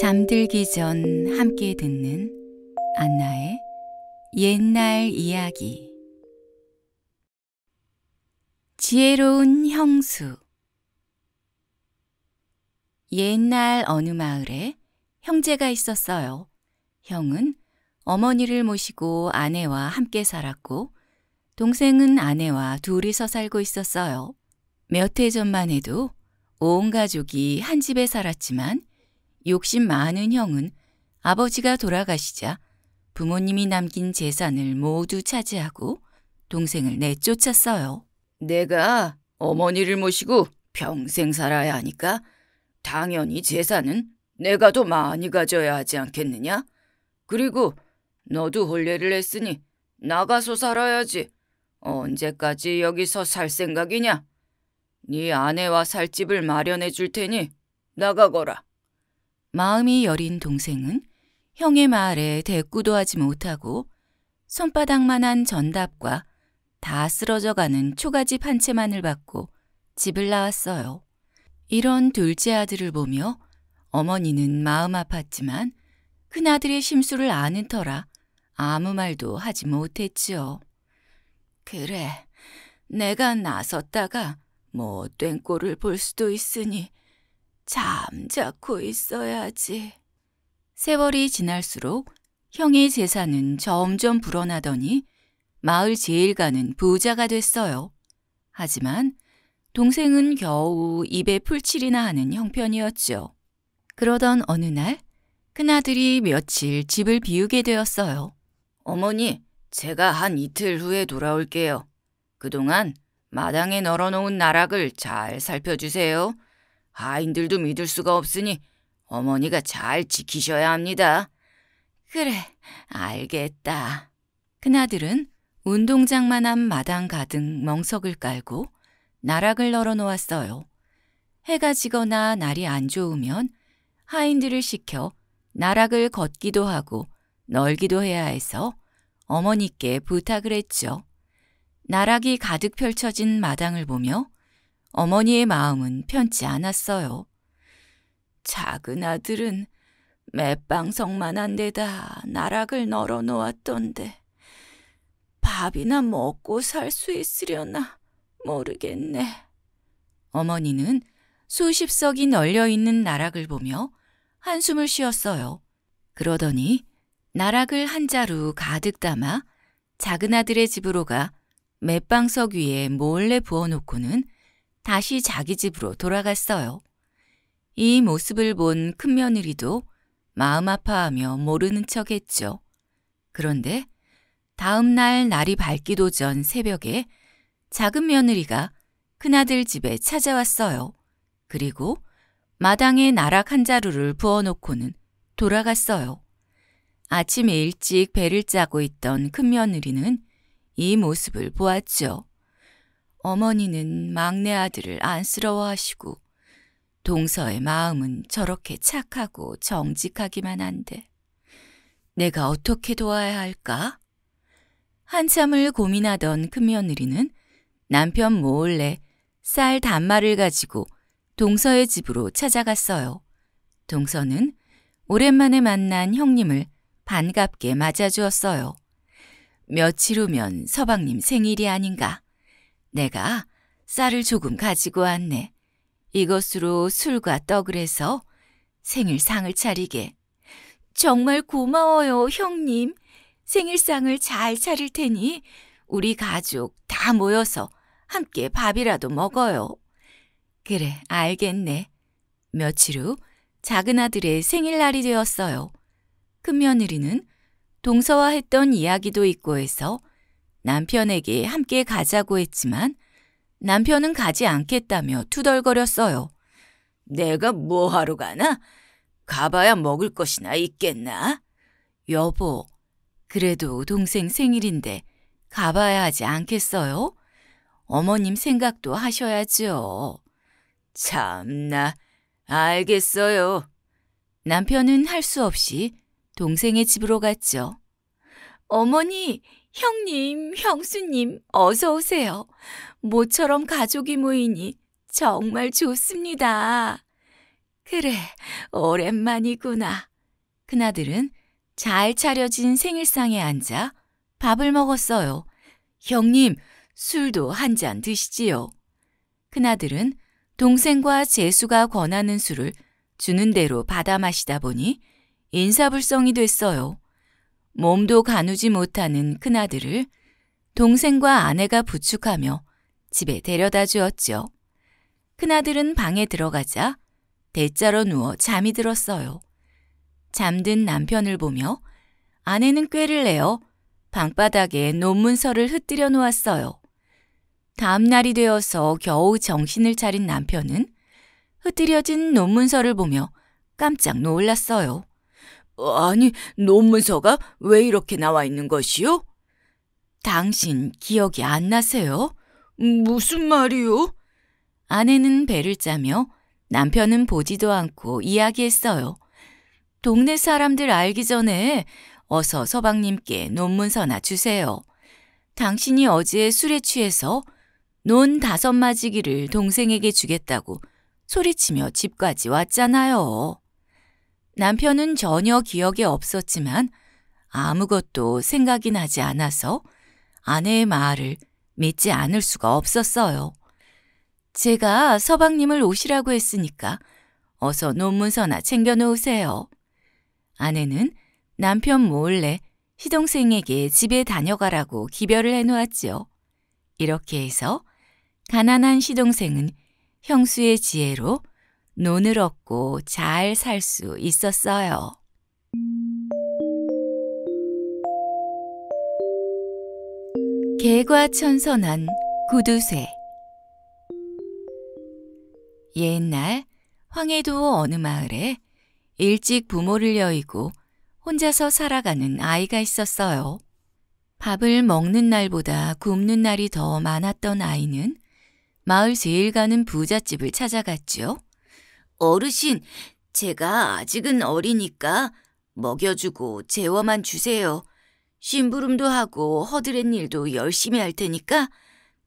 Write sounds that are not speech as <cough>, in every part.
잠들기 전 함께 듣는 안나의 옛날 이야기 지혜로운 형수 옛날 어느 마을에 형제가 있었어요. 형은 어머니를 모시고 아내와 함께 살았고 동생은 아내와 둘이서 살고 있었어요. 몇 해 전만 해도 온 가족이 한 집에 살았지만 욕심 많은 형은 아버지가 돌아가시자 부모님이 남긴 재산을 모두 차지하고 동생을 내쫓았어요. 내가 어머니를 모시고 평생 살아야 하니까 당연히 재산은 내가 더 많이 가져야 하지 않겠느냐? 그리고 너도 혼례를 했으니 나가서 살아야지. 언제까지 여기서 살 생각이냐? 네 아내와 살 집을 마련해 줄 테니 나가거라. 마음이 여린 동생은 형의 말에 대꾸도 하지 못하고 손바닥만한 전답과 다 쓰러져가는 초가집 한 채만을 받고 집을 나왔어요. 이런 둘째 아들을 보며 어머니는 마음 아팠지만 큰아들의 심술을 아는 터라 아무 말도 하지 못했지요. 그래, 내가 나섰다가 뭐 된꼴을볼 수도 있으니 잠자코 있어야지. 세월이 지날수록 형의 재산은 점점 불어나더니 마을 제일가는 부자가 됐어요. 하지만 동생은 겨우 입에 풀칠이나 하는 형편이었죠. 그러던 어느 날 큰아들이 며칠 집을 비우게 되었어요. 어머니, 제가 한 이틀 후에 돌아올게요. 그동안 마당에 널어놓은 나락을 잘 살펴주세요. 하인들도 믿을 수가 없으니 어머니가 잘 지키셔야 합니다. 그래, 알겠다. 큰아들은 운동장만한 마당 가득 멍석을 깔고 나락을 널어 놓았어요. 해가 지거나 날이 안 좋으면 하인들을 시켜 나락을 걷기도 하고 널기도 해야 해서 어머니께 부탁을 했죠. 나락이 가득 펼쳐진 마당을 보며 어머니의 마음은 편치 않았어요. 작은 아들은 맷방석만한 데다 나락을 널어놓았던데 밥이나 먹고 살 수 있으려나 모르겠네. 어머니는 수십 석이 널려 있는 나락을 보며 한숨을 쉬었어요. 그러더니 나락을 한 자루 가득 담아 작은 아들의 집으로 가 맷방석 위에 몰래 부어놓고는 다시 자기 집으로 돌아갔어요. 이 모습을 본 큰며느리도 마음 아파하며 모르는 척 했죠. 그런데 다음 날 날이 밝기도 전 새벽에 작은 며느리가 큰아들 집에 찾아왔어요. 그리고 마당에 나락 한 자루를 부어놓고는 돌아갔어요. 아침에 일찍 배를 짜고 있던 큰며느리는 이 모습을 보았죠. 어머니는 막내 아들을 안쓰러워하시고 동서의 마음은 저렇게 착하고 정직하기만 한데 내가 어떻게 도와야 할까? 한참을 고민하던 큰며느리는 남편 몰래 쌀 단마를 가지고 동서의 집으로 찾아갔어요. 동서는 오랜만에 만난 형님을 반갑게 맞아주었어요. 며칠 후면 서방님 생일이 아닌가. 내가 쌀을 조금 가지고 왔네. 이것으로 술과 떡을 해서 생일상을 차리게. 정말 고마워요, 형님. 생일상을 잘 차릴 테니 우리 가족 다 모여서 함께 밥이라도 먹어요. 그래, 알겠네. 며칠 후 작은 아들의 생일날이 되었어요. 큰며느리는 동서와 했던 이야기도 있고 해서 남편에게 함께 가자고 했지만 남편은 가지 않겠다며 투덜거렸어요. 내가 뭐하러 가나? 가봐야 먹을 것이나 있겠나? 여보, 그래도 동생 생일인데 가봐야 하지 않겠어요? 어머님 생각도 하셔야지요. 참나, 알겠어요. 남편은 할 수 없이 동생의 집으로 갔죠. 어머니, 형님, 형수님, 어서 오세요. 모처럼 가족이 모이니 정말 좋습니다. 그래, 오랜만이구나. 그나들은 잘 차려진 생일상에 앉아 밥을 먹었어요. 형님, 술도 한 잔 드시지요. 그나들은 동생과 재수가 권하는 술을 주는 대로 받아 마시다 보니 인사불성이 됐어요. 몸도 가누지 못하는 큰아들을 동생과 아내가 부축하며 집에 데려다 주었지요. 큰아들은 방에 들어가자 대자로 누워 잠이 들었어요. 잠든 남편을 보며 아내는 꾀를 내어 방바닥에 논문서를 흩뜨려 놓았어요. 다음 날이 되어서 겨우 정신을 차린 남편은 흩뜨려진 논문서를 보며 깜짝 놀랐어요. 아니, 논문서가 왜 이렇게 나와 있는 것이요? 당신 기억이 안 나세요? 무슨 말이요? 아내는 배를 짜며 남편은 보지도 않고 이야기했어요. 동네 사람들 알기 전에 어서 서방님께 논문서나 주세요. 당신이 어제 술에 취해서 논 다섯 마지기를 동생에게 주겠다고 소리치며 집까지 왔잖아요. 남편은 전혀 기억에 없었지만 아무것도 생각이 나지 않아서 아내의 말을 믿지 않을 수가 없었어요. 제가 서방님을 오시라고 했으니까 어서 논문서나 챙겨놓으세요. 아내는 남편 몰래 시동생에게 집에 다녀가라고 기별을 해놓았지요. 이렇게 해서 가난한 시동생은 형수의 지혜로 논을 얻고 잘 살 수 있었어요. 개과 천선한 구두쇠 옛날 황해도 어느 마을에 일찍 부모를 여의고 혼자서 살아가는 아이가 있었어요. 밥을 먹는 날보다 굶는 날이 더 많았던 아이는 마을 제일 가는 부잣집을 찾아갔지요. 어르신, 제가 아직은 어리니까 먹여주고 재워만 주세요. 심부름도 하고 허드렛 일도 열심히 할 테니까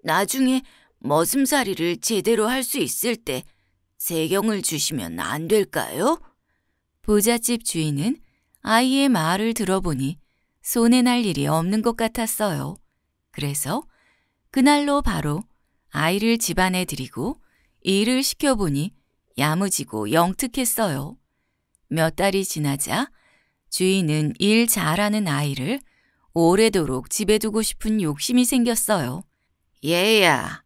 나중에 머슴살이를 제대로 할 수 있을 때 세경을 주시면 안 될까요? 부잣집 주인은 아이의 말을 들어보니 손해날 일이 없는 것 같았어요. 그래서 그날로 바로 아이를 집안에 들이고 일을 시켜보니 야무지고 영특했어요. 몇 달이 지나자 주인은 일 잘하는 아이를 오래도록 집에 두고 싶은 욕심이 생겼어요. 얘야,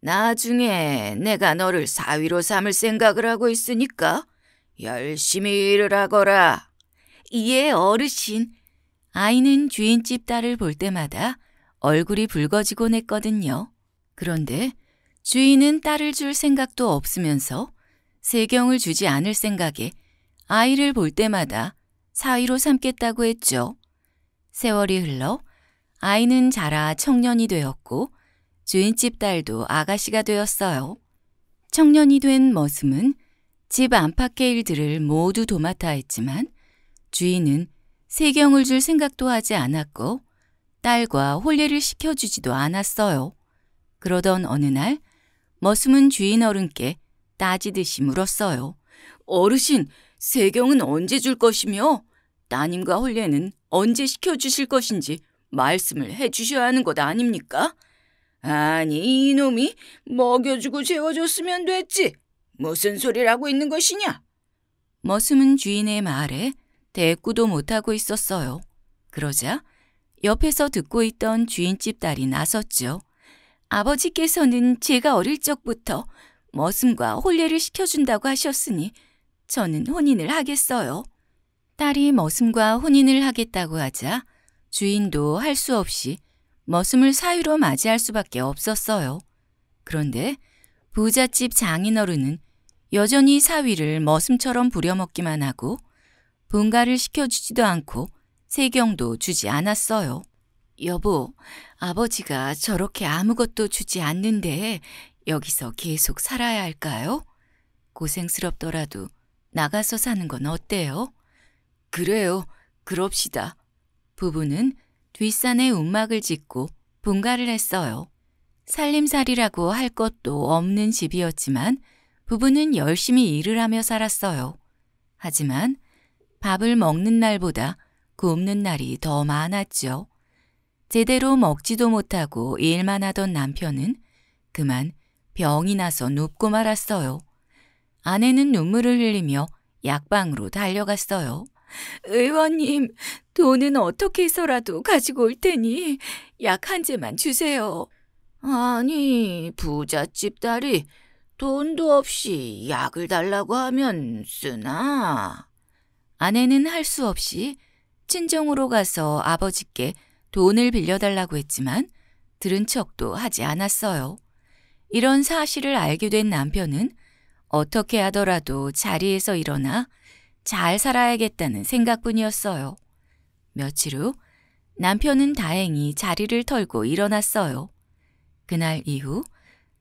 나중에 내가 너를 사위로 삼을 생각을 하고 있으니까 열심히 일을 하거라. 예, 어르신. 아이는 주인집 딸을 볼 때마다 얼굴이 붉어지곤 했거든요. 그런데 주인은 딸을 줄 생각도 없으면서 세경을 주지 않을 생각에 아이를 볼 때마다 사위로 삼겠다고 했죠. 세월이 흘러 아이는 자라 청년이 되었고 주인집 딸도 아가씨가 되었어요. 청년이 된 머슴은 집 안팎의 일들을 모두 도맡아 했지만 주인은 세경을 줄 생각도 하지 않았고 딸과 홀례를 시켜주지도 않았어요. 그러던 어느 날 머슴은 주인 어른께 따지듯이 물었어요. 어르신, 세경은 언제 줄 것이며 따님과 홀례는 언제 시켜주실 것인지 말씀을 해주셔야 하는 것 아닙니까? 아니 이놈이 먹여주고 재워줬으면 됐지. 무슨 소리를 하고 있는 것이냐? 머슴은 주인의 말에 대꾸도 못하고 있었어요. 그러자 옆에서 듣고 있던 주인집 딸이 나섰죠. 아버지께서는 제가 어릴 적부터 머슴과 혼례를 시켜준다고 하셨으니 저는 혼인을 하겠어요. 딸이 머슴과 혼인을 하겠다고 하자 주인도 할 수 없이 머슴을 사위로 맞이할 수밖에 없었어요. 그런데 부잣집 장인어른은 여전히 사위를 머슴처럼 부려먹기만 하고 분가를 시켜주지도 않고 세경도 주지 않았어요. 여보, 아버지가 저렇게 아무것도 주지 않는데 여기서 계속 살아야 할까요? 고생스럽더라도 나가서 사는 건 어때요? 그래요. 그럽시다. 부부는 뒷산에 움막을 짓고 분가를 했어요. 살림살이라고 할 것도 없는 집이었지만 부부는 열심히 일을 하며 살았어요. 하지만 밥을 먹는 날보다 굶는 날이 더 많았죠. 제대로 먹지도 못하고 일만 하던 남편은 그만 병이 나서 눕고 말았어요. 아내는 눈물을 흘리며 약방으로 달려갔어요. 의원님, 돈은 어떻게 해서라도 가지고 올 테니 약 한 재만 주세요. 아니, 부잣집 딸이 돈도 없이 약을 달라고 하면 쓰나? 아내는 할 수 없이 친정으로 가서 아버지께 돈을 빌려달라고 했지만 들은 척도 하지 않았어요. 이런 사실을 알게 된 남편은 어떻게 하더라도 자리에서 일어나 잘 살아야겠다는 생각뿐이었어요. 며칠 후 남편은 다행히 자리를 털고 일어났어요. 그날 이후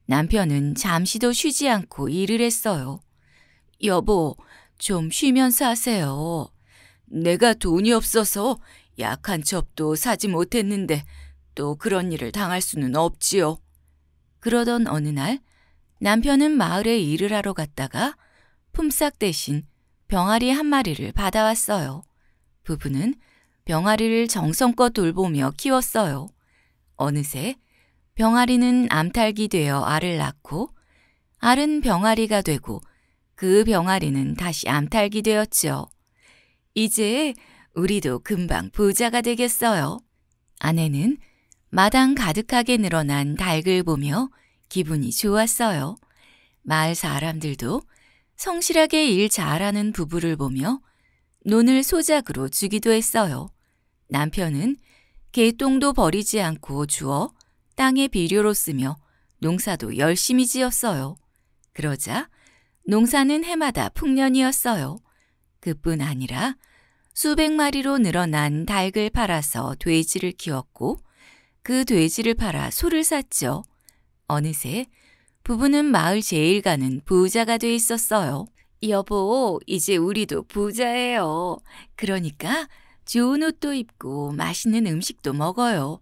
남편은 잠시도 쉬지 않고 일을 했어요. 여보, 좀 쉬면서 하세요. 내가 돈이 없어서 약한 첩도 사지 못했는데 또 그런 일을 당할 수는 없지요. 그러던 어느 날 남편은 마을에 일을 하러 갔다가 품삯 대신 병아리 한 마리를 받아왔어요. 부부는 병아리를 정성껏 돌보며 키웠어요. 어느새 병아리는 암탈기 되어 알을 낳고 알은 병아리가 되고 그 병아리는 다시 암탈기 되었지요. 이제 우리도 금방 부자가 되겠어요. 아내는 마당 가득하게 늘어난 닭을 보며 기분이 좋았어요. 마을 사람들도 성실하게 일 잘하는 부부를 보며 논을 소작으로 주기도 했어요. 남편은 개똥도 버리지 않고 주어땅에 비료로 쓰며 농사도 열심히 지었어요. 그러자 농사는 해마다 풍년이었어요. 그뿐 아니라 수백 마리로 늘어난 닭을 팔아서 돼지를 키웠고 그 돼지를 팔아 소를 샀죠. 어느새 부부는 마을 제일 가는 부자가 돼 있었어요. 여보, 이제 우리도 부자예요. 그러니까 좋은 옷도 입고 맛있는 음식도 먹어요.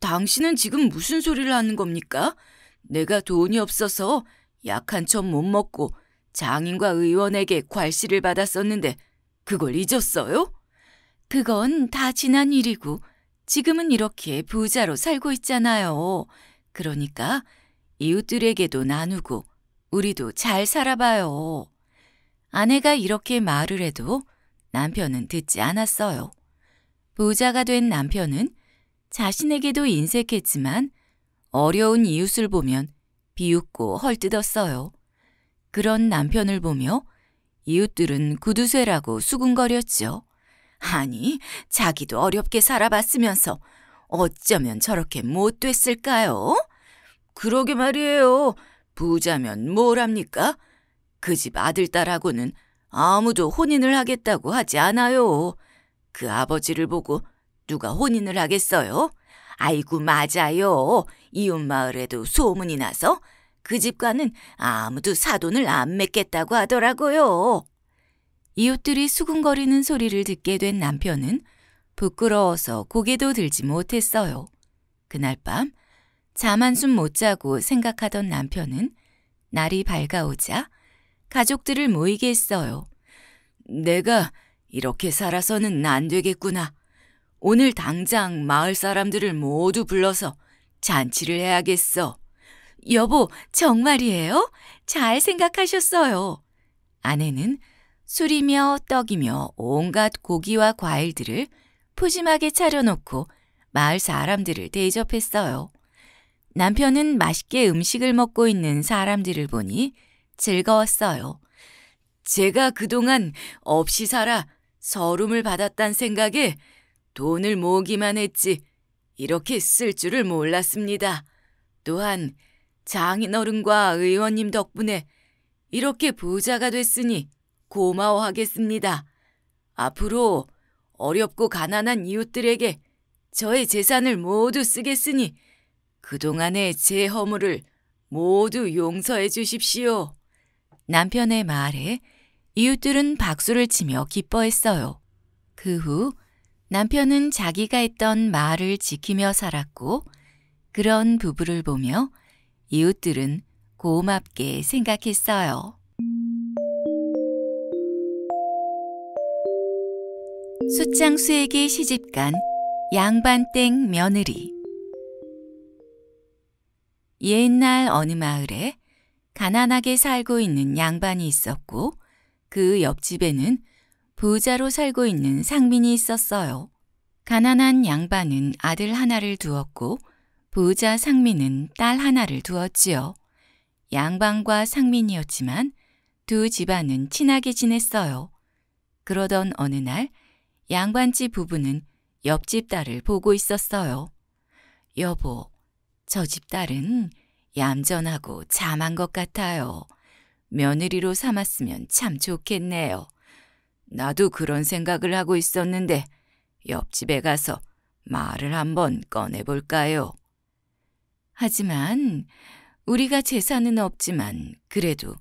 당신은 지금 무슨 소리를 하는 겁니까? 내가 돈이 없어서 약한 척못 먹고 장인과 의원에게 괄시를 받았었는데 그걸 잊었어요? 그건 다 지난 일이고 지금은 이렇게 부자로 살고 있잖아요. 그러니까 이웃들에게도 나누고 우리도 잘 살아봐요. 아내가 이렇게 말을 해도 남편은 듣지 않았어요. 부자가 된 남편은 자신에게도 인색했지만 어려운 이웃을 보면 비웃고 헐뜯었어요. 그런 남편을 보며 이웃들은 구두쇠라고 수군거렸죠. 아니, 자기도 어렵게 살아봤으면서 어쩌면 저렇게 못 됐을까요? 그러게 말이에요. 부자면 뭘합니까 그 집 아들딸하고는 아무도 혼인을 하겠다고 하지 않아요. 그 아버지를 보고 누가 혼인을 하겠어요? 아이고 맞아요. 이웃 마을에도 소문이 나서 그 집과는 아무도 사돈을 안 맺겠다고 하더라고요. 이웃들이 수군거리는 소리를 듣게 된 남편은 부끄러워서 고개도 들지 못했어요. 그날 밤 잠 한숨 못 자고 생각하던 남편은 날이 밝아오자 가족들을 모이게 했어요. 내가 이렇게 살아서는 안 되겠구나. 오늘 당장 마을 사람들을 모두 불러서 잔치를 해야겠어. 여보, 정말이에요? 잘 생각하셨어요. 아내는 술이며 떡이며 온갖 고기와 과일들을 푸짐하게 차려놓고 마을 사람들을 대접했어요. 남편은 맛있게 음식을 먹고 있는 사람들을 보니 즐거웠어요. 제가 그동안 없이 살아 서름을 받았단 생각에 돈을 모으기만 했지 이렇게 쓸 줄을 몰랐습니다. 또한 장인어른과 의원님 덕분에 이렇게 부자가 됐으니 고마워하겠습니다. 앞으로 어렵고 가난한 이웃들에게 저의 재산을 모두 쓰겠으니 그동안의 제 허물을 모두 용서해 주십시오. 남편의 말에 이웃들은 박수를 치며 기뻐했어요. 그 후 남편은 자기가 했던 말을 지키며 살았고 그런 부부를 보며 이웃들은 고맙게 생각했어요. 숫장수에게 시집간 양반땡 며느리 옛날 어느 마을에 가난하게 살고 있는 양반이 있었고 그 옆집에는 부자로 살고 있는 상민이 있었어요. 가난한 양반은 아들 하나를 두었고 부자 상민은 딸 하나를 두었지요. 양반과 상민이었지만 두 집안은 친하게 지냈어요. 그러던 어느 날 양반집 부부는 옆집 딸을 보고 있었어요. 여보, 저 집 딸은 얌전하고 잠한 것 같아요. 며느리로 삼았으면 참 좋겠네요. 나도 그런 생각을 하고 있었는데 옆집에 가서 말을 한번 꺼내볼까요? 하지만 우리가 재산은 없지만 그래도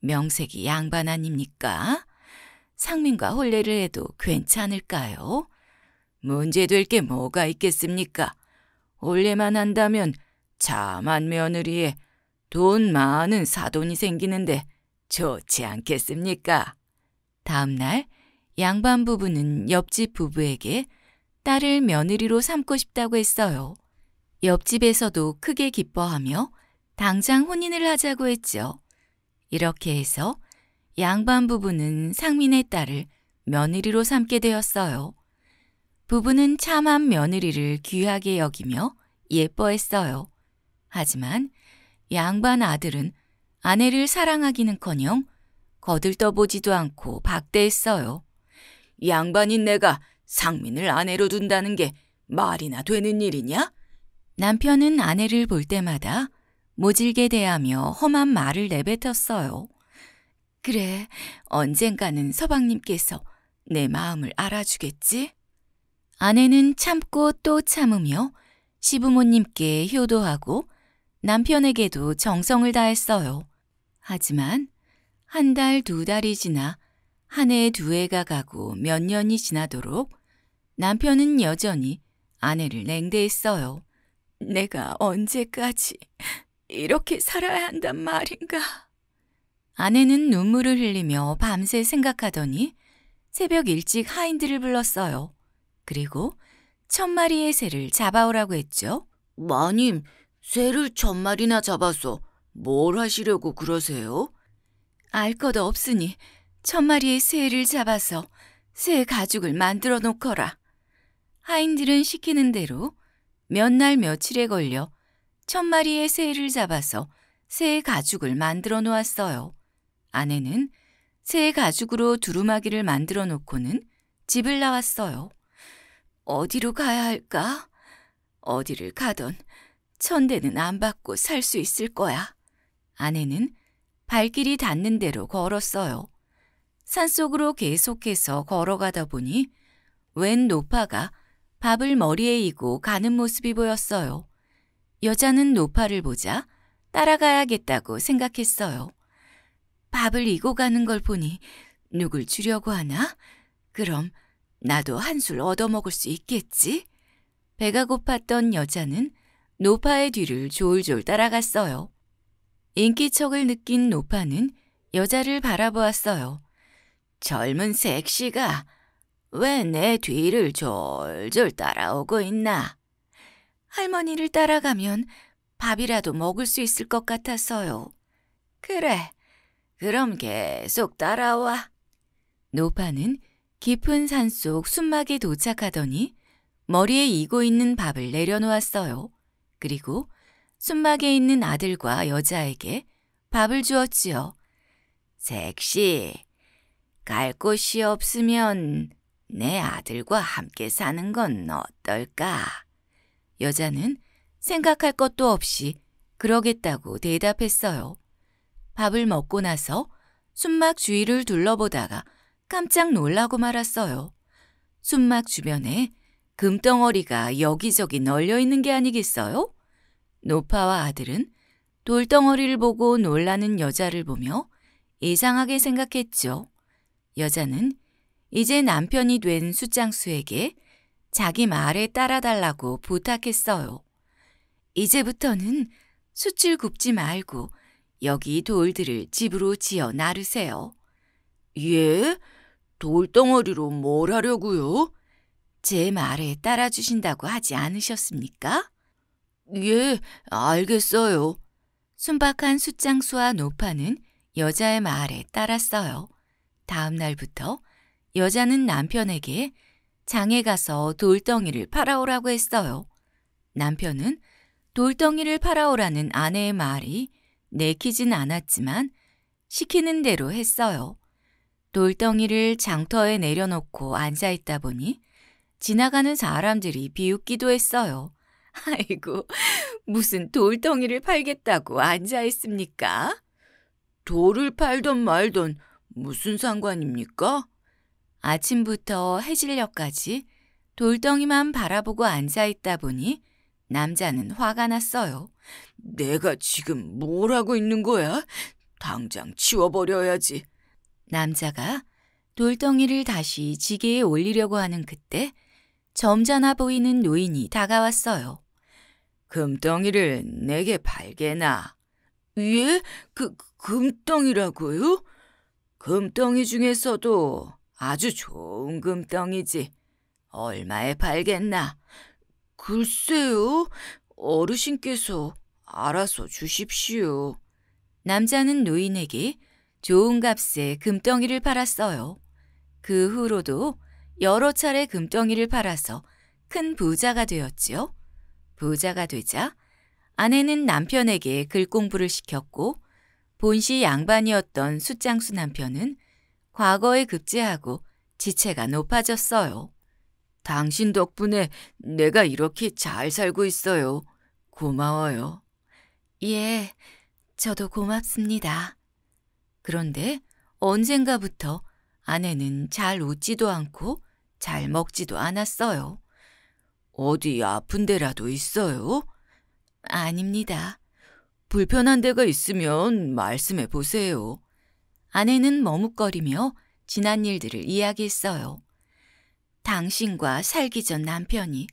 명색이 양반 아닙니까? 상민과 혼례를 해도 괜찮을까요? 문제될 게 뭐가 있겠습니까? 혼례만 한다면 자만 며느리에 돈 많은 사돈이 생기는데 좋지 않겠습니까? 다음날 양반 부부는 옆집 부부에게 딸을 며느리로 삼고 싶다고 했어요. 옆집에서도 크게 기뻐하며 당장 혼인을 하자고 했죠. 이렇게 해서 양반 부부는 상민의 딸을 며느리로 삼게 되었어요. 부부는 참한 며느리를 귀하게 여기며 예뻐했어요. 하지만 양반 아들은 아내를 사랑하기는커녕 거들떠보지도 않고 박대했어요. 양반인 내가 상민을 아내로 둔다는 게 말이나 되는 일이냐? 남편은 아내를 볼 때마다 모질게 대하며 험한 말을 내뱉었어요. 그래, 언젠가는 서방님께서 내 마음을 알아주겠지? 아내는 참고 또 참으며 시부모님께 효도하고 남편에게도 정성을 다했어요. 하지만 한 달, 두 달이 지나 한 해, 두 해가 가고 몇 년이 지나도록 남편은 여전히 아내를 냉대했어요. 내가 언제까지 이렇게 살아야 한단 말인가. 아내는 눈물을 흘리며 밤새 생각하더니 새벽 일찍 하인들을 불렀어요. 그리고 천 마리의 새를 잡아오라고 했죠. 마님, 새를 천 마리나 잡아서 뭘 하시려고 그러세요? 알것 없으니 천 마리의 새를 잡아서 새 가죽을 만들어 놓거라. 하인들은 시키는 대로 몇 날 며칠에 걸려 천 마리의 새를 잡아서 새 가죽을 만들어 놓았어요. 아내는 새 가죽으로 두루마기를 만들어 놓고는 집을 나왔어요. 어디로 가야 할까? 어디를 가던 천대는 안 받고 살 수 있을 거야. 아내는 발길이 닿는 대로 걸었어요. 산속으로 계속해서 걸어가다 보니 웬 노파가 밥을 머리에 이고 가는 모습이 보였어요. 여자는 노파를 보자 따라가야겠다고 생각했어요. 밥을 이고 가는 걸 보니 누굴 주려고 하나? 그럼 나도 한 술 얻어먹을 수 있겠지? 배가 고팠던 여자는 노파의 뒤를 졸졸 따라갔어요. 인기척을 느낀 노파는 여자를 바라보았어요. 젊은 색시가 왜 내 뒤를 졸졸 따라오고 있나? 할머니를 따라가면 밥이라도 먹을 수 있을 것 같아서요. 그래, 그럼 계속 따라와. 노파는 깊은 산 속 숨막에 도착하더니 머리에 이고 있는 밥을 내려놓았어요. 그리고 숨막에 있는 아들과 여자에게 밥을 주었지요. 색시, 갈 곳이 없으면 내 아들과 함께 사는 건 어떨까? 여자는 생각할 것도 없이 그러겠다고 대답했어요. 밥을 먹고 나서 숨막 주위를 둘러보다가 깜짝 놀라고 말았어요. 숨막 주변에 금덩어리가 여기저기 널려 있는 게 아니겠어요? 노파와 아들은 돌덩어리를 보고 놀라는 여자를 보며 이상하게 생각했죠. 여자는 이제 남편이 된 수장수에게 자기 말에 따라달라고 부탁했어요. 이제부터는 숯을 굽지 말고 여기 돌들을 집으로 지어 나르세요. 예? 돌덩어리로 뭘 하려고요? 제 말에 따라주신다고 하지 않으셨습니까? 예, 알겠어요. 순박한 숫장수와 노파는 여자의 말에 따랐어요. 다음 날부터 여자는 남편에게 장에 가서 돌덩이를 팔아오라고 했어요. 남편은 돌덩이를 팔아오라는 아내의 말이 내키진 않았지만 시키는 대로 했어요. 돌덩이를 장터에 내려놓고 앉아 있다 보니 지나가는 사람들이 비웃기도 했어요. <laughs> 아이고, 무슨 돌덩이를 팔겠다고 앉아 있습니까? 돌을 팔던 말던 무슨 상관입니까? 아침부터 해질녘까지 돌덩이만 바라보고 앉아 있다 보니 남자는 화가 났어요. 내가 지금 뭘 하고 있는 거야? 당장 치워버려야지. 남자가 돌덩이를 다시 지게에 올리려고 하는 그때 점잖아 보이는 노인이 다가왔어요. 금덩이를 내게 발게나. 예? 그 금덩이라고요? 금덩이 중에서도 아주 좋은 금덩이지. 얼마에 팔겠나? 글쎄요. 어르신께서 알아서 주십시오. 남자는 노인에게 좋은 값에 금덩이를 팔았어요. 그 후로도 여러 차례 금덩이를 팔아서 큰 부자가 되었지요. 부자가 되자 아내는 남편에게 글 공부를 시켰고 본시 양반이었던 숫장수 남편은 과거에 급제하고 지체가 높아졌어요. 당신 덕분에 내가 이렇게 잘 살고 있어요. 고마워요. 예, 저도 고맙습니다. 그런데 언젠가부터 아내는 잘 웃지도 않고 잘 먹지도 않았어요. 어디 아픈 데라도 있어요? 아닙니다. 불편한 데가 있으면 말씀해 보세요. 아내는 머뭇거리며 지난 일들을 이야기했어요. 당신과 살기 전 남편이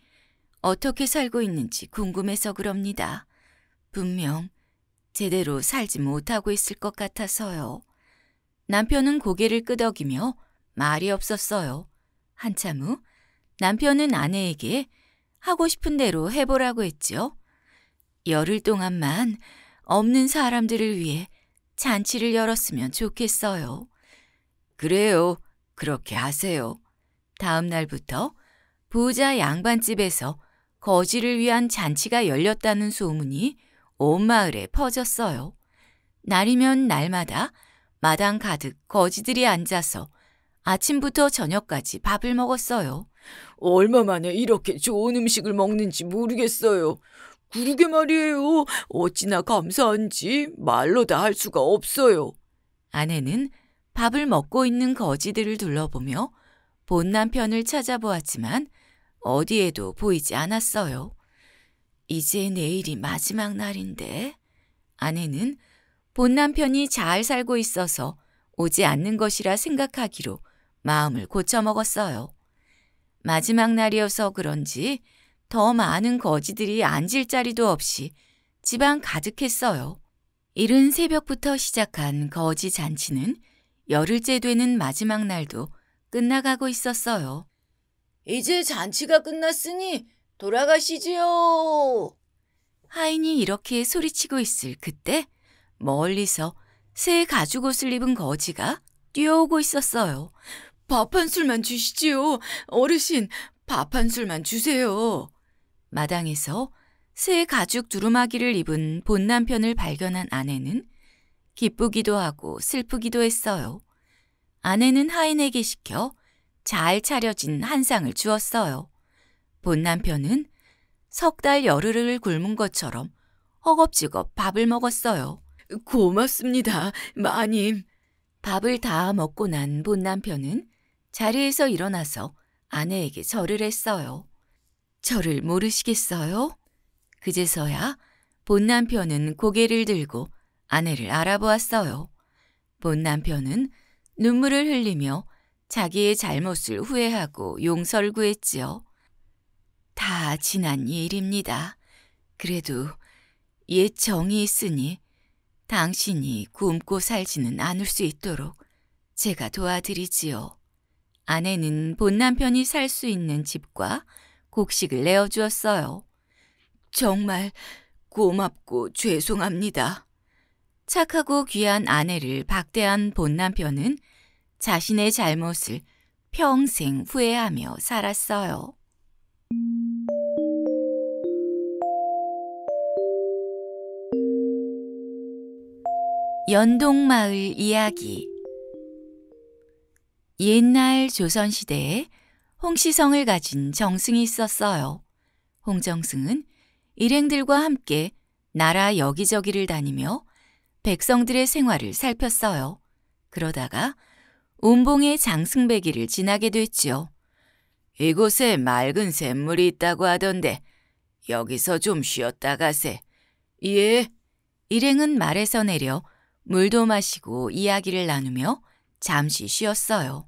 어떻게 살고 있는지 궁금해서 그럽니다. 분명 제대로 살지 못하고 있을 것 같아서요. 남편은 고개를 끄덕이며 말이 없었어요. 한참 후 남편은 아내에게 하고 싶은 대로 해보라고 했지요. 열흘 동안만 없는 사람들을 위해 잔치를 열었으면 좋겠어요. 그래요. 그렇게 하세요. 다음 날부터 부자 양반집에서 거지를 위한 잔치가 열렸다는 소문이 온 마을에 퍼졌어요. 날이면 날마다 마당 가득 거지들이 앉아서 아침부터 저녁까지 밥을 먹었어요. 얼마 만에 이렇게 좋은 음식을 먹는지 모르겠어요. 그러게 말이에요. 어찌나 감사한지 말로 다 할 수가 없어요. 아내는 밥을 먹고 있는 거지들을 둘러보며 본 남편을 찾아보았지만 어디에도 보이지 않았어요. 이제 내일이 마지막 날인데 아내는 본 남편이 잘 살고 있어서 오지 않는 것이라 생각하기로 마음을 고쳐먹었어요. 마지막 날이어서 그런지 더 많은 거지들이 앉을 자리도 없이 집안 가득했어요. 이른 새벽부터 시작한 거지 잔치는 열흘째 되는 마지막 날도 끝나가고 있었어요. 이제 잔치가 끝났으니 돌아가시지요. 하인이 이렇게 소리치고 있을 그때 멀리서 새 가죽옷을 입은 거지가 뛰어오고 있었어요. 밥 한 술만 주시지요. 어르신, 밥 한 술만 주세요. 마당에서 새 가죽 두루마기를 입은 본 남편을 발견한 아내는 기쁘기도 하고 슬프기도 했어요. 아내는 하인에게 시켜 잘 차려진 한상을 주었어요. 본 남편은 석 달 열흘을 굶은 것처럼 허겁지겁 밥을 먹었어요. 고맙습니다, 마님. 밥을 다 먹고 난 본 남편은 자리에서 일어나서 아내에게 절을 했어요. 절을 모르시겠어요? 그제서야 본 남편은 고개를 들고 아내를 알아보았어요. 본 남편은 눈물을 흘리며 자기의 잘못을 후회하고 용서를 구했지요. 다 지난 일입니다. 그래도 옛 정이 있으니 당신이 굶고 살지는 않을 수 있도록 제가 도와드리지요. 아내는 본 남편이 살 수 있는 집과 곡식을 내어주었어요. 정말 고맙고 죄송합니다. 착하고 귀한 아내를 박대한 본 남편은 자신의 잘못을 평생 후회하며 살았어요. 연동마을 이야기 옛날 조선시대에 홍시성을 가진 정승이 있었어요. 홍정승은 일행들과 함께 나라 여기저기를 다니며 백성들의 생활을 살폈어요. 그러다가 운봉의 장승배기를 지나게 됐지요. 이곳에 맑은 샘물이 있다고 하던데 여기서 좀 쉬었다 가세. 예. 일행은 말에서 내려 물도 마시고 이야기를 나누며 잠시 쉬었어요.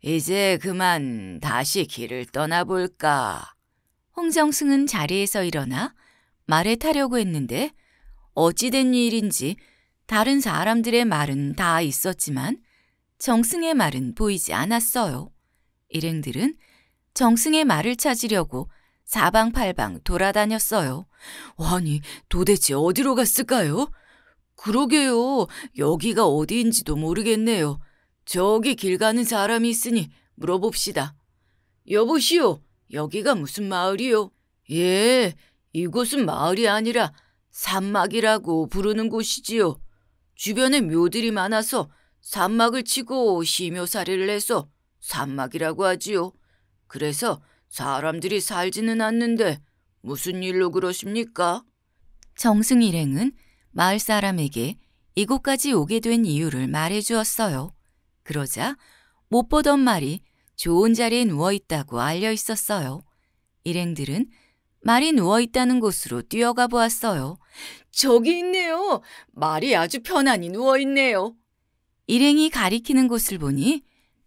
이제 그만 다시 길을 떠나볼까. 홍정승은 자리에서 일어나 말에 타려고 했는데 어찌된 일인지 다른 사람들의 말은 다 있었지만 정승의 말은 보이지 않았어요. 일행들은 정승의 말을 찾으려고 사방팔방 돌아다녔어요. 아니, 도대체 어디로 갔을까요? 그러게요. 여기가 어디인지도 모르겠네요. 저기 길 가는 사람이 있으니 물어봅시다. 여보시오, 여기가 무슨 마을이요? 예, 이곳은 마을이 아니라 산막이라고 부르는 곳이지요. 주변에 묘들이 많아서 산막을 치고 시묘사리를 해서 산막이라고 하지요. 그래서 사람들이 살지는 않는데 무슨 일로 그러십니까? 정승 일행은 마을 사람에게 이곳까지 오게 된 이유를 말해 주었어요. 그러자 못 보던 말이 좋은 자리에 누워 있다고 알려 있었어요. 일행들은 말이 누워 있다는 곳으로 뛰어가 보았어요. 저기 있네요. 말이 아주 편안히 누워 있네요. 일행이 가리키는 곳을 보니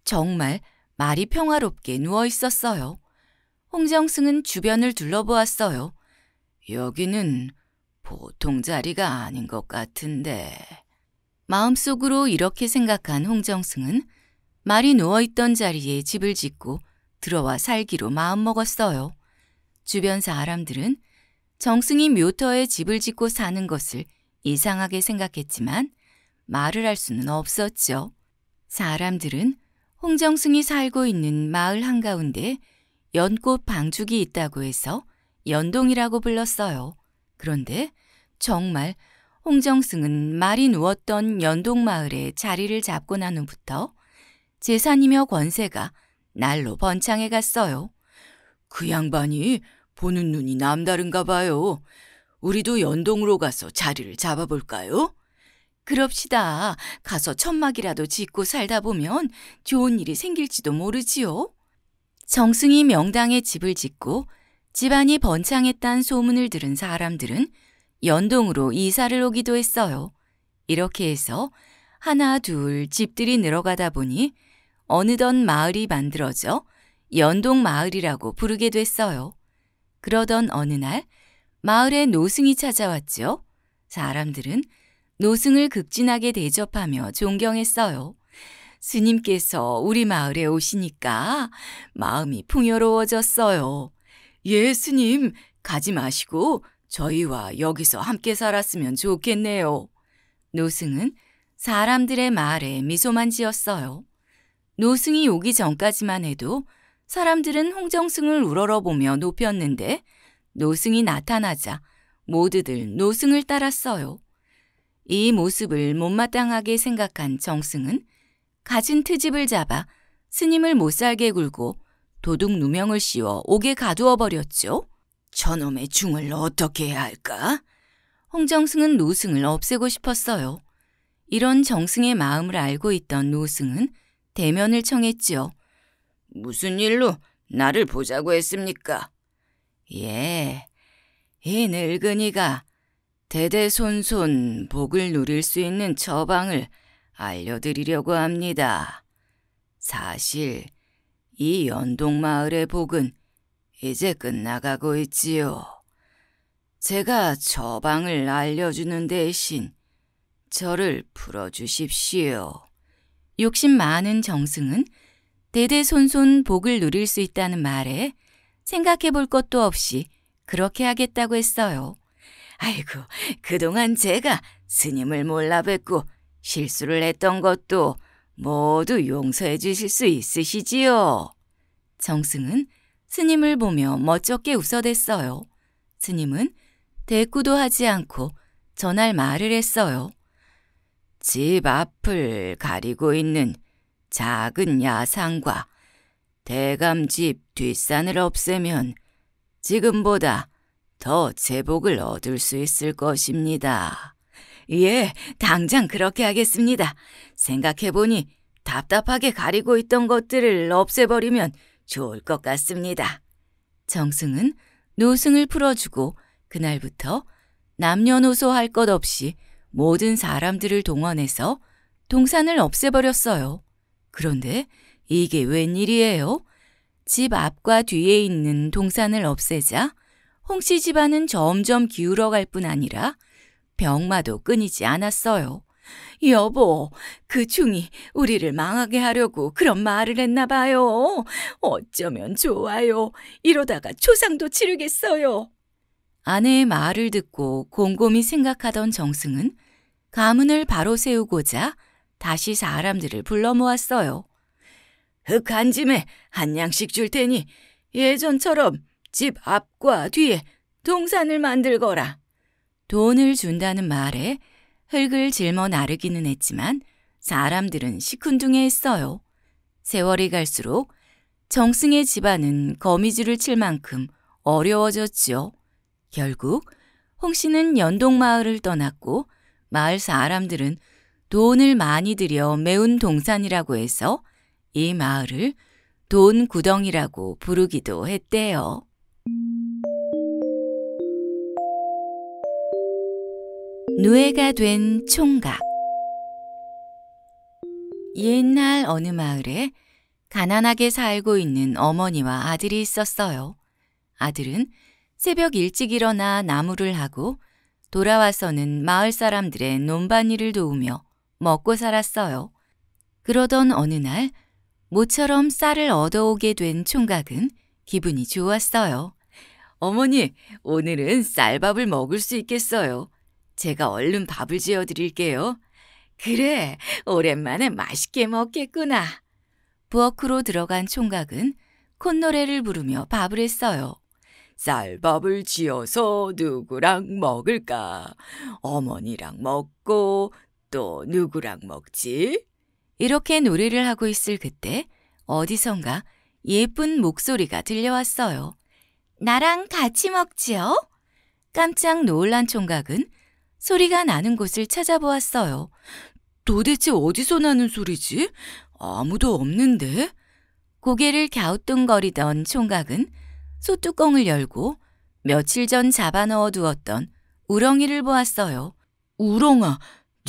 정말 말이 평화롭게 누워 있었어요. 홍정승은 주변을 둘러보았어요. 여기는 보통 자리가 아닌 것 같은데. 마음속으로 이렇게 생각한 홍정승은 말이 누워있던 자리에 집을 짓고 들어와 살기로 마음먹었어요. 주변 사람들은 정승이 묘터에 집을 짓고 사는 것을 이상하게 생각했지만 말을 할 수는 없었죠. 사람들은 홍정승이 살고 있는 마을 한가운데 연꽃 방죽이 있다고 해서 연동이라고 불렀어요. 그런데 정말 홍정승은 말이 누웠던 연동마을에 자리를 잡고 난 후부터 재산이며 권세가 날로 번창해 갔어요. 그 양반이 보는 눈이 남다른가 봐요. 우리도 연동으로 가서 자리를 잡아볼까요? 그럽시다. 가서 천막이라도 짓고 살다 보면 좋은 일이 생길지도 모르지요. 정승이 명당에 집을 짓고 집안이 번창했다는 소문을 들은 사람들은 연동으로 이사를 오기도 했어요. 이렇게 해서 하나 둘 집들이 늘어가다 보니 어느덧 마을이 만들어져 연동 마을이라고 부르게 됐어요. 그러던 어느 날 마을에 노승이 찾아왔죠. 사람들은 노승을 극진하게 대접하며 존경했어요. 스님께서 우리 마을에 오시니까 마음이 풍요로워졌어요. 예, 스님, 가지 마시고 저희와 여기서 함께 살았으면 좋겠네요. 노승은 사람들의 말에 미소만 지었어요. 노승이 오기 전까지만 해도 사람들은 홍정승을 우러러보며 높였는데 노승이 나타나자 모두들 노승을 따랐어요. 이 모습을 못마땅하게 생각한 정승은 가진 트집을 잡아 스님을 못살게 굴고 도둑 누명을 씌워 옥에 가두어 버렸죠. 저놈의 중을 어떻게 해야 할까? 홍정승은 노승을 없애고 싶었어요. 이런 정승의 마음을 알고 있던 노승은 대면을 청했지요. 무슨 일로 나를 보자고 했습니까? 예, 이 늙은이가 대대손손 복을 누릴 수 있는 처방을 알려드리려고 합니다. 사실 이 연동마을의 복은 이제 끝나가고 있지요. 제가 처방을 알려주는 대신 저를 풀어주십시오. 욕심 많은 정승은 대대손손 복을 누릴 수 있다는 말에 생각해 볼 것도 없이 그렇게 하겠다고 했어요. 아이고, 그동안 제가 스님을 몰라뵙고 실수를 했던 것도 모두 용서해 주실 수 있으시지요? 정승은 스님을 보며 멋쩍게 웃어댔어요. 스님은 대꾸도 하지 않고 전할 말을 했어요. 집 앞을 가리고 있는 작은 야상과 대감집 뒷산을 없애면 지금보다 더 제복을 얻을 수 있을 것입니다. 예, 당장 그렇게 하겠습니다. 생각해보니 답답하게 가리고 있던 것들을 없애버리면 좋을 것 같습니다. 정승은 노승을 풀어주고 그날부터 남녀노소 할 것 없이 모든 사람들을 동원해서 동산을 없애버렸어요. 그런데 이게 웬일이에요? 집 앞과 뒤에 있는 동산을 없애자 홍씨 집안은 점점 기울어갈 뿐 아니라 병마도 끊이지 않았어요. 여보, 그 중이 우리를 망하게 하려고 그런 말을 했나 봐요. 어쩌면 좋아요. 이러다가 초상도 치르겠어요. 아내의 말을 듣고 곰곰이 생각하던 정승은 가문을 바로 세우고자 다시 사람들을 불러 모았어요. 흑한 짐에 한 양씩 줄 테니 예전처럼 집 앞과 뒤에 동산을 만들거라. 돈을 준다는 말에 흙을 짊어 나르기는 했지만 사람들은 시큰둥해했어요. 세월이 갈수록 정승의 집안은 거미줄을 칠 만큼 어려워졌지요. 결국 홍 씨는 연동마을을 떠났고 마을 사람들은 돈을 많이 들여 매운 동산이라고 해서 이 마을을 돈구덩이라고 부르기도 했대요. 노예가 된 총각 옛날 어느 마을에 가난하게 살고 있는 어머니와 아들이 있었어요. 아들은 새벽 일찍 일어나 나무를 하고 돌아와서는 마을 사람들의 논밭일을 도우며 먹고 살았어요. 그러던 어느 날 모처럼 쌀을 얻어오게 된 총각은 기분이 좋았어요. 어머니, 오늘은 쌀밥을 먹을 수 있겠어요. 제가 얼른 밥을 지어 드릴게요. 그래, 오랜만에 맛있게 먹겠구나. 부엌으로 들어간 총각은 콧노래를 부르며 밥을 했어요. 쌀밥을 지어서 누구랑 먹을까? 어머니랑 먹고 또 누구랑 먹지? 이렇게 노래를 하고 있을 그때 어디선가 예쁜 목소리가 들려왔어요. 나랑 같이 먹지요? 깜짝 놀란 총각은 소리가 나는 곳을 찾아보았어요. 도대체 어디서 나는 소리지? 아무도 없는데? 고개를 갸우뚱거리던 총각은 소뚜껑을 열고 며칠 전 잡아넣어 두었던 우렁이를 보았어요. 우렁아,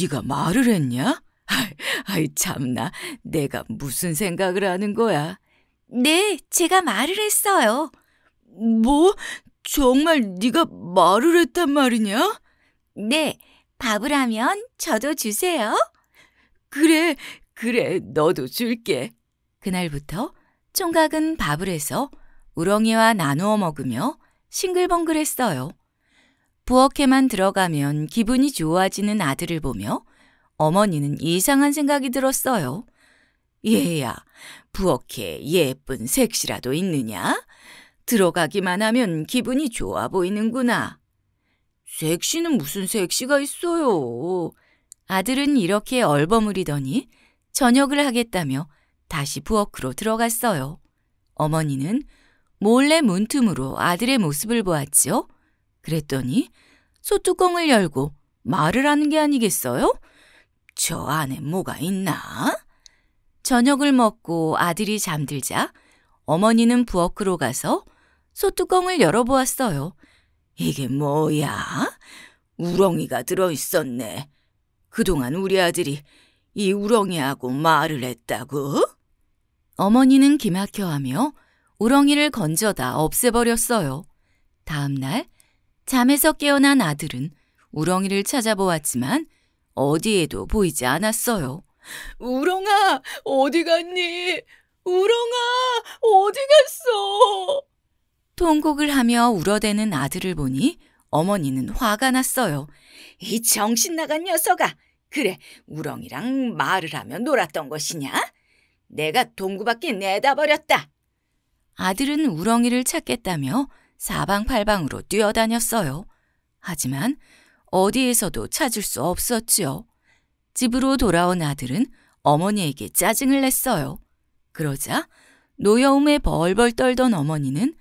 네가 말을 했냐? 아이, 아이 참나, 내가 무슨 생각을 하는 거야? 네, 제가 말을 했어요. 뭐? 정말 네가 말을 했단 말이냐? 네, 밥을 하면 저도 주세요. 그래, 그래, 너도 줄게. 그날부터 총각은 밥을 해서 우렁이와 나누어 먹으며 싱글벙글했어요. 부엌에만 들어가면 기분이 좋아지는 아들을 보며 어머니는 이상한 생각이 들었어요. 얘야, 부엌에 예쁜 색시라도 있느냐? 들어가기만 하면 기분이 좋아 보이는구나. 섹시는 무슨 섹시가 있어요. 아들은 이렇게 얼버무리더니 저녁을 하겠다며 다시 부엌으로 들어갔어요. 어머니는 몰래 문틈으로 아들의 모습을 보았지요. 그랬더니 소뚜껑을 열고 말을 하는 게 아니겠어요? 저 안에 뭐가 있나? 저녁을 먹고 아들이 잠들자 어머니는 부엌으로 가서 소뚜껑을 열어보았어요. 이게 뭐야? 우렁이가 들어있었네. 그동안 우리 아들이 이 우렁이하고 말을 했다고? 어머니는 기막혀하며 우렁이를 건져다 없애버렸어요. 다음 날 잠에서 깨어난 아들은 우렁이를 찾아보았지만 어디에도 보이지 않았어요. 우렁아, 어디 갔니? 우렁아, 어디 갔어? 통곡을 하며 울어대는 아들을 보니 어머니는 화가 났어요. 이 정신 나간 녀석아! 그래, 우렁이랑 말을 하며 놀았던 것이냐? 내가 동구밖에 내다버렸다. 아들은 우렁이를 찾겠다며 사방팔방으로 뛰어다녔어요. 하지만 어디에서도 찾을 수 없었지요. 집으로 돌아온 아들은 어머니에게 짜증을 냈어요. 그러자 노여움에 벌벌 떨던 어머니는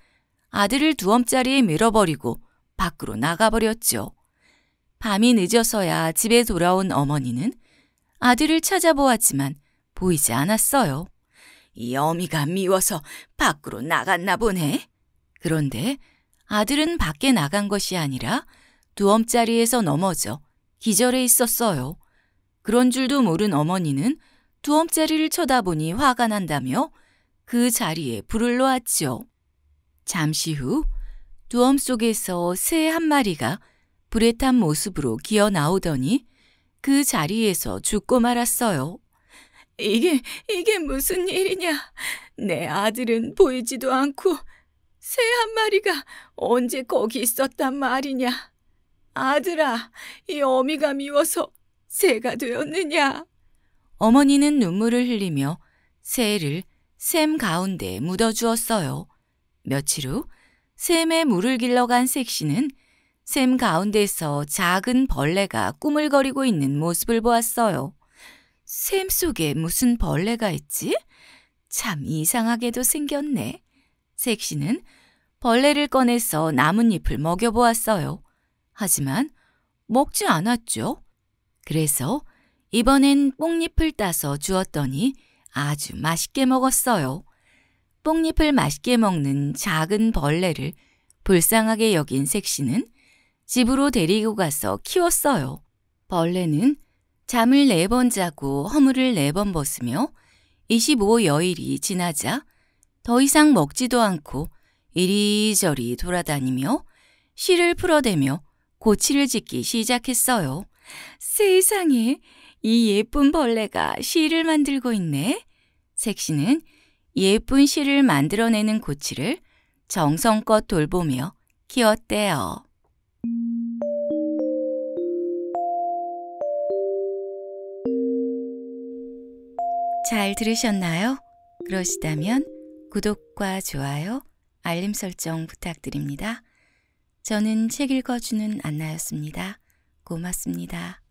아들을 두엄짜리에 밀어버리고 밖으로 나가버렸죠. 밤이 늦어서야 집에 돌아온 어머니는 아들을 찾아보았지만 보이지 않았어요. 이 어미가 미워서 밖으로 나갔나 보네. 그런데 아들은 밖에 나간 것이 아니라 두엄짜리에서 넘어져 기절해 있었어요. 그런 줄도 모른 어머니는 두엄짜리를 쳐다보니 화가 난다며 그 자리에 불을 놓았지요. 잠시 후 두엄 속에서 새 한 마리가 불에 탄 모습으로 기어 나오더니 그 자리에서 죽고 말았어요. 이게, 이게 무슨 일이냐. 내 아들은 보이지도 않고 새 한 마리가 언제 거기 있었단 말이냐. 아들아, 이 어미가 미워서 새가 되었느냐. 어머니는 눈물을 흘리며 새를 샘 가운데 묻어주었어요. 며칠 후 샘의 물을 길러 간 섹시는 샘 가운데서 작은 벌레가 꾸물거리고 있는 모습을 보았어요. 샘 속에 무슨 벌레가 있지? 참 이상하게도 생겼네. 섹시는 벌레를 꺼내서 나뭇잎을 먹여보았어요. 하지만 먹지 않았죠. 그래서 이번엔 뽕잎을 따서 주었더니 아주 맛있게 먹었어요. 뽕잎을 맛있게 먹는 작은 벌레를 불쌍하게 여긴 색시는 집으로 데리고 가서 키웠어요. 벌레는 잠을 네번 자고 허물을 네번 벗으며 25여일이 지나자 더 이상 먹지도 않고 이리저리 돌아다니며 실을 풀어대며 고치를 짓기 시작했어요. 세상에 이 예쁜 벌레가 실을 만들고 있네. 색시는 예쁜 실을 만들어내는 고치를 정성껏 돌보며 키웠대요. 잘 들으셨나요? 그러시다면 구독과 좋아요, 알림 설정 부탁드립니다. 저는 책 읽어주는 안나였습니다. 고맙습니다.